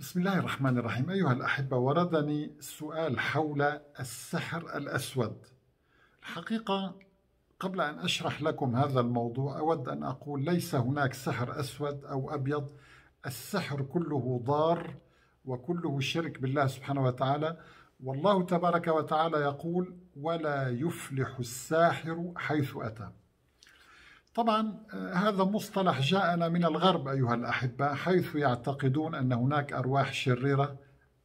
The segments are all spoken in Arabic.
بسم الله الرحمن الرحيم أيها الأحبة وردني سؤال حول السحر الأسود الحقيقة قبل أن أشرح لكم هذا الموضوع أود أن أقول ليس هناك سحر أسود أو أبيض السحر كله ضار وكله شرك بالله سبحانه وتعالى والله تبارك وتعالى يقول ولا يفلح الساحر حيث أتى طبعا آه، هذا مصطلح جاءنا من الغرب أيها الأحبة حيث يعتقدون أن هناك أرواح شريرة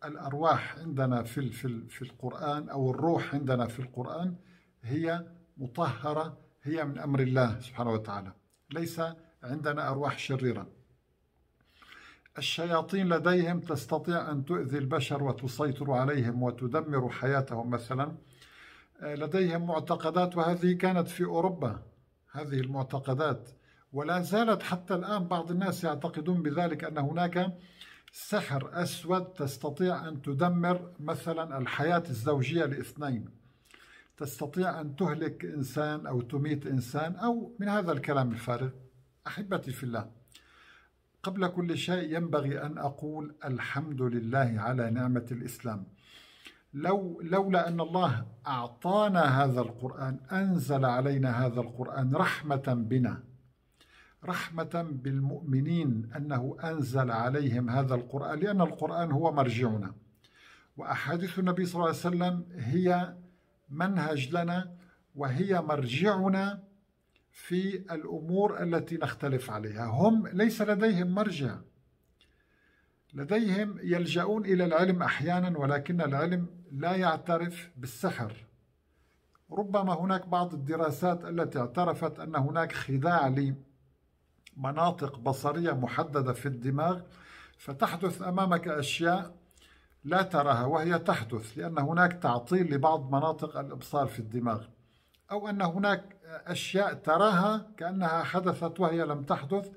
الأرواح عندنا في في القرآن أو الروح عندنا في القرآن هي مطهرة هي من أمر الله سبحانه وتعالى ليس عندنا أرواح شريرة الشياطين لديهم تستطيع أن تؤذي البشر وتسيطر عليهم وتدمر حياتهم مثلا آه، لديهم معتقدات وهذه كانت في أوروبا هذه المعتقدات ولا زالت حتى الآن بعض الناس يعتقدون بذلك أن هناك سحر أسود تستطيع أن تدمر مثلا الحياة الزوجية لاثنين تستطيع أن تهلك إنسان أو تميت إنسان أو من هذا الكلام الفارغ أحبتي في الله قبل كل شيء ينبغي أن أقول الحمد لله على نعمة الإسلام لو لولا أن الله أعطانا هذا القرآن أنزل علينا هذا القرآن رحمة بنا رحمة بالمؤمنين أنه أنزل عليهم هذا القرآن لأن القرآن هو مرجعنا وأحاديث النبي صلى الله عليه وسلم هي منهج لنا وهي مرجعنا في الأمور التي نختلف عليها هم ليس لديهم مرجع لديهم يلجؤون إلى العلم أحيانا ولكن العلم لا يعترف بالسحر ربما هناك بعض الدراسات التي اعترفت أن هناك خداع لمناطق بصرية محددة في الدماغ فتحدث أمامك أشياء لا تراها وهي تحدث لأن هناك تعطيل لبعض مناطق الإبصار في الدماغ أو أن هناك أشياء تراها كأنها حدثت وهي لم تحدث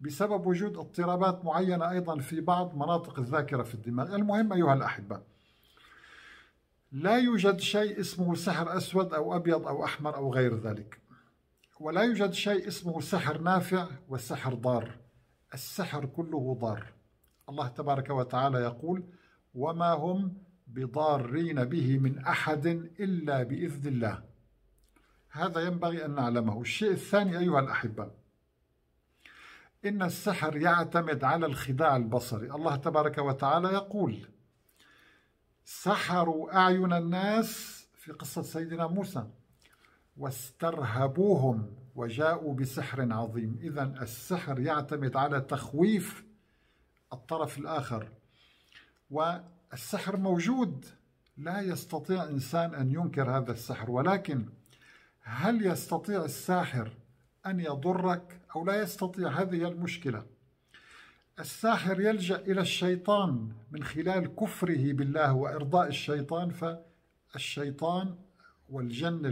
بسبب وجود اضطرابات معينة أيضا في بعض مناطق الذاكرة في الدماغ المهم أيها الأحبة لا يوجد شيء اسمه سحر أسود أو أبيض أو أحمر أو غير ذلك ولا يوجد شيء اسمه سحر نافع وسحر ضار السحر كله ضار الله تبارك وتعالى يقول وما هم بضارين به من أحد إلا بإذن الله هذا ينبغي أن نعلمه الشيء الثاني أيها الأحبة إن السحر يعتمد على الخداع البصري الله تبارك وتعالى يقول سحروا أعين الناس في قصة سيدنا موسى واسترهبوهم وجاءوا بسحر عظيم إذا السحر يعتمد على تخويف الطرف الآخر والسحر موجود لا يستطيع إنسان أن ينكر هذا السحر ولكن هل يستطيع الساحر أن يضرك أو لا يستطيع هذه المشكلة الساحر يلجأ إلى الشيطان من خلال كفره بالله وإرضاء الشيطان فالشيطان والجن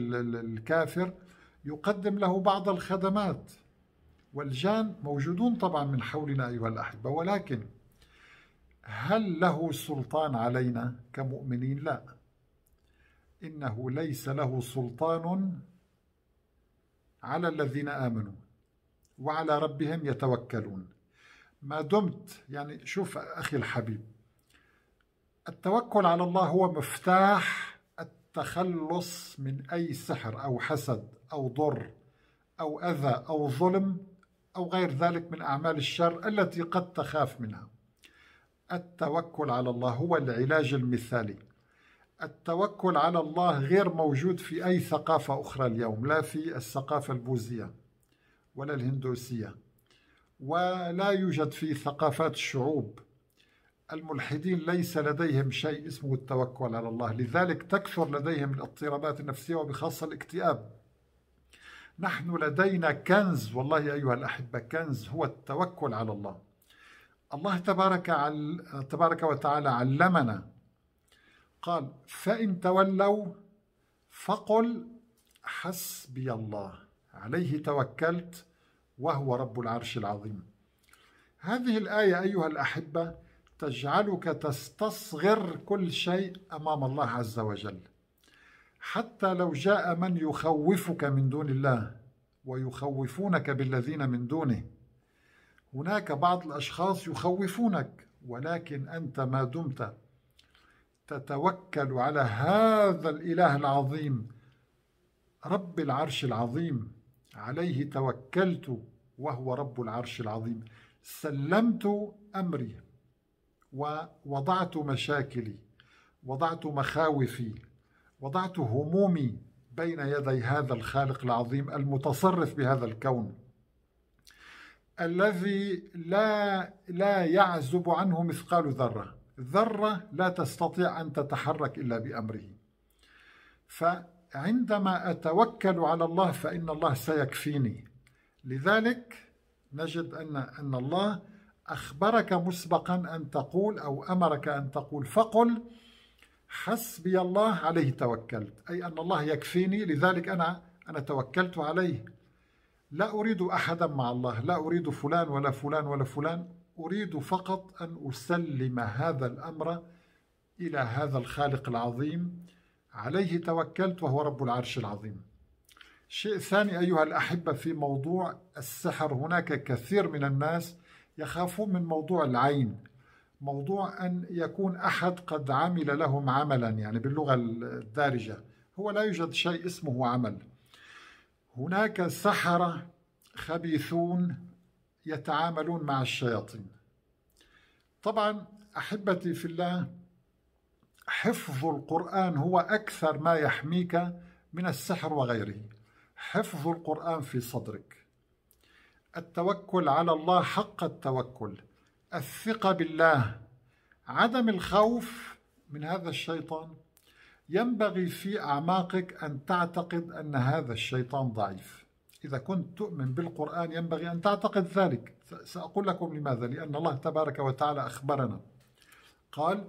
الكافر يقدم له بعض الخدمات والجان موجودون طبعا من حولنا أيها الأحبة ولكن هل له سلطان علينا كمؤمنين؟ لا إنه ليس له سلطان على الذين آمنوا وعلى ربهم يتوكلون ما دمت يعني شوف أخي الحبيب التوكل على الله هو مفتاح التخلص من أي سحر أو حسد أو ضر أو أذى أو ظلم أو غير ذلك من أعمال الشر التي قد تخاف منها التوكل على الله هو العلاج المثالي التوكل على الله غير موجود في أي ثقافة أخرى اليوم لا في الثقافة البوذية ولا الهندوسية ولا يوجد في ثقافات الشعوب الملحدين ليس لديهم شيء اسمه التوكل على الله لذلك تكثر لديهم الاضطرابات النفسية وبخاصة الاكتئاب نحن لدينا كنز والله أيها الأحبة كنز هو التوكل على الله الله تبارك, عل... تبارك وتعالى علمنا قال فإن تولوا فقل حسبي الله عليه توكلت وهو رب العرش العظيم هذه الآية أيها الأحبة تجعلك تستصغر كل شيء أمام الله عز وجل حتى لو جاء من يخوفك من دون الله ويخوفونك بالذين من دونه هناك بعض الأشخاص يخوفونك ولكن أنت ما دمت تتوكل على هذا الإله العظيم رب العرش العظيم عليه توكلت وهو رب العرش العظيم سلمت أمري ووضعت مشاكلي وضعت مخاوفي وضعت همومي بين يدي هذا الخالق العظيم المتصرف بهذا الكون الذي لا لا يعزب عنه مثقال ذره ذره لا تستطيع ان تتحرك الا بامره ف عندما أتوكل على الله فإن الله سيكفيني لذلك نجد أن أن الله أخبرك مسبقا أن تقول أو أمرك أن تقول فقل حسبي الله عليه توكلت أي أن الله يكفيني لذلك أنا أنا توكلت عليه لا أريد أحدا مع الله لا أريد فلان ولا فلان ولا فلان أريد فقط أن أسلم هذا الأمر إلى هذا الخالق العظيم عليه توكلت وهو رب العرش العظيم شيء ثاني أيها الأحبة في موضوع السحر هناك كثير من الناس يخافون من موضوع العين موضوع أن يكون أحد قد عمل لهم عملا يعني باللغة الدارجة هو لا يوجد شيء اسمه عمل هناك سحرة خبيثون يتعاملون مع الشياطين طبعا أحبتي في الله حفظ القرآن هو أكثر ما يحميك من السحر وغيره حفظ القرآن في صدرك التوكل على الله حق التوكل الثقة بالله عدم الخوف من هذا الشيطان ينبغي في أعماقك أن تعتقد أن هذا الشيطان ضعيف إذا كنت تؤمن بالقرآن ينبغي أن تعتقد ذلك سأقول لكم لماذا لأن الله تبارك وتعالى أخبرنا قال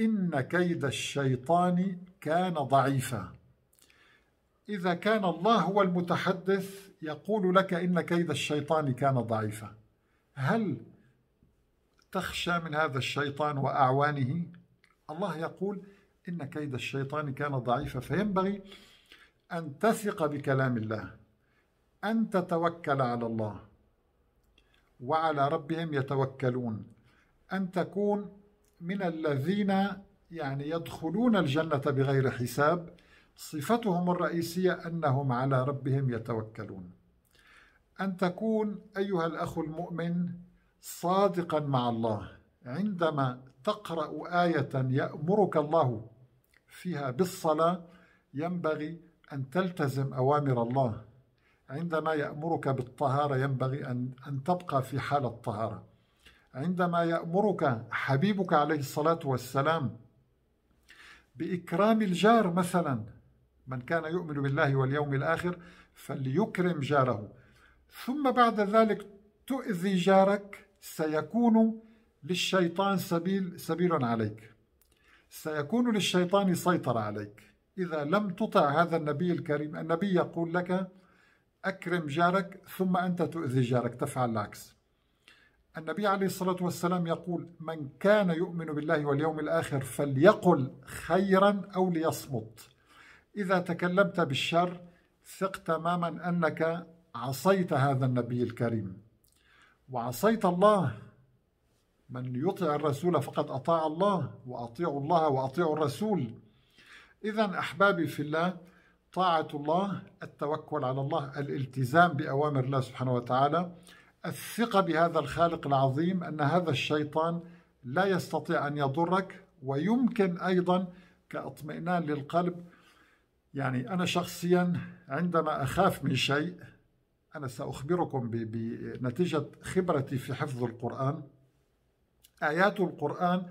إن كيد الشيطان كان ضعيفا إذا كان الله هو المتحدث يقول لك إن كيد الشيطان كان ضعيفا هل تخشى من هذا الشيطان وأعوانه الله يقول إن كيد الشيطان كان ضعيفا فينبغي أن تثق بكلام الله أن تتوكل على الله وعلى ربهم يتوكلون أن تكون من الذين يعني يدخلون الجنة بغير حساب صفتهم الرئيسية أنهم على ربهم يتوكلون أن تكون أيها الأخ المؤمن صادقا مع الله عندما تقرأ آية يأمرك الله فيها بالصلاة ينبغي أن تلتزم أوامر الله عندما يأمرك بالطهارة ينبغي أن أن تبقى في حال الطهارة عندما يأمرك حبيبك عليه الصلاة والسلام بإكرام الجار مثلا من كان يؤمن بالله واليوم الآخر فليكرم جاره ثم بعد ذلك تؤذي جارك سيكون للشيطان سبيل سبيل عليك سيكون للشيطان سيطرة عليك إذا لم تطع هذا النبي الكريم النبي يقول لك أكرم جارك ثم أنت تؤذي جارك تفعل العكس النبي عليه الصلاة والسلام يقول من كان يؤمن بالله واليوم الآخر فليقل خيرا أو ليصمت إذا تكلمت بالشر ثق تماما أنك عصيت هذا النبي الكريم وعصيت الله من يطع الرسول فقد أطاع الله وأطيعوا الله وأطيعوا الرسول إذا أحبابي في الله طاعة الله التوكل على الله الالتزام بأوامر الله سبحانه وتعالى الثقة بهذا الخالق العظيم أن هذا الشيطان لا يستطيع أن يضرك ويمكن أيضا كاطمئنان للقلب يعني أنا شخصيا عندما أخاف من شيء أنا سأخبركم بنتيجة خبرتي في حفظ القرآن آيات القرآن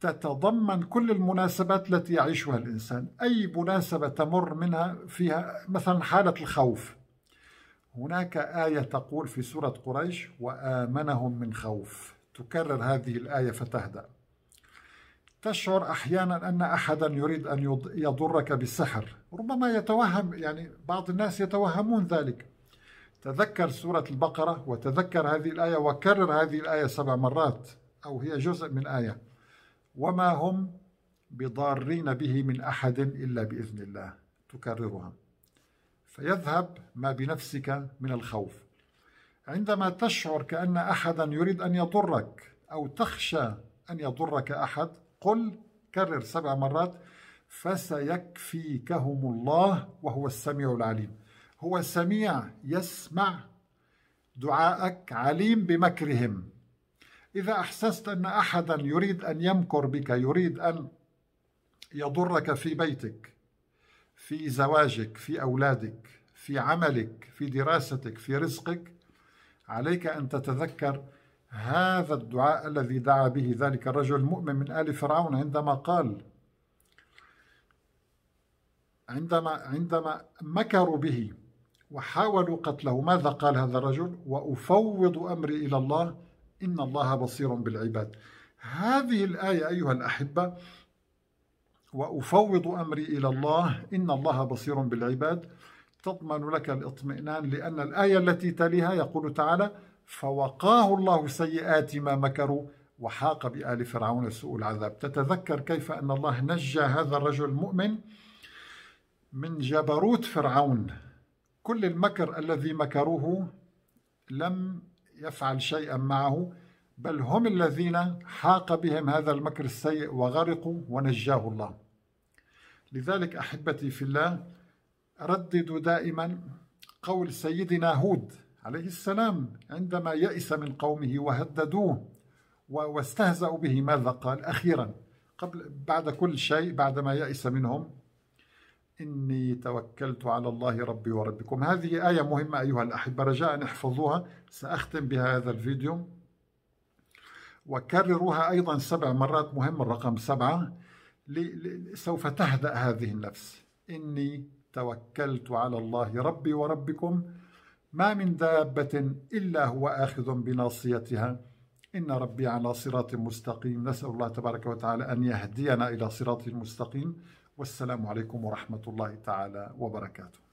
تتضمن كل المناسبات التي يعيشها الإنسان أي مناسبة تمر منها فيها مثلا حالة الخوف هناك آية تقول في سورة قريش وآمنهم من خوف تكرر هذه الآية فتهدأ تشعر أحيانا أن أحدا يريد أن يضرك بالسحر ربما يتوهم يعني بعض الناس يتوهمون ذلك تذكر سورة البقرة وتذكر هذه الآية وكرر هذه الآية سبع مرات أو هي جزء من آية وما هم بضارين به من أحد إلا بإذن الله تكررها فيذهب ما بنفسك من الخوف عندما تشعر كأن أحدا يريد أن يضرك أو تخشى أن يضرك أحد قل كرر سبع مرات فسيكفيكهم الله وهو السميع العليم هو سميع يسمع دعاءك عليم بمكرهم إذا أحسست أن أحدا يريد أن يمكر بك يريد أن يضرك في بيتك في زواجك في أولادك في عملك في دراستك في رزقك عليك أن تتذكر هذا الدعاء الذي دعا به ذلك الرجل المؤمن من آل فرعون عندما قال عندما عندما مكروا به وحاولوا قتله ماذا قال هذا الرجل وأفوض أمري إلى الله إن الله بصير بالعباد هذه الآية أيها الأحبة وأفوض أمري إلى الله إن الله بصير بالعباد تضمن لك الاطمئنان لأن الآية التي تليها يقول تعالى فوقاه الله سيئات ما مكروا وحاق بآل فرعون سوء العذاب تتذكر كيف أن الله نجى هذا الرجل المؤمن من جبروت فرعون كل المكر الذي مكروه لم يفعل شيئا معه بل هم الذين حاق بهم هذا المكر السيء وغرقوا ونجاه الله لذلك أحبتي في الله رددوا دائما قول سيدنا هود عليه السلام عندما يئس من قومه وهددوه واستهزأوا به ماذا قال أخيرا قبل بعد كل شيء بعدما يئس منهم إني توكلت على الله ربي وربكم هذه آية مهمة أيها الأحبة رجاء احفظوها سأختم بهذا الفيديو وكرروها أيضا سبع مرات مهم الرقم سبعة سوف تهدأ هذه النفس إني توكلت على الله ربي وربكم ما من دابة إلا هو آخذ بناصيتها إن ربي على صراط مستقيم نسأل الله تبارك وتعالى أن يهدينا إلى صراط المستقيم والسلام عليكم ورحمة الله تعالى وبركاته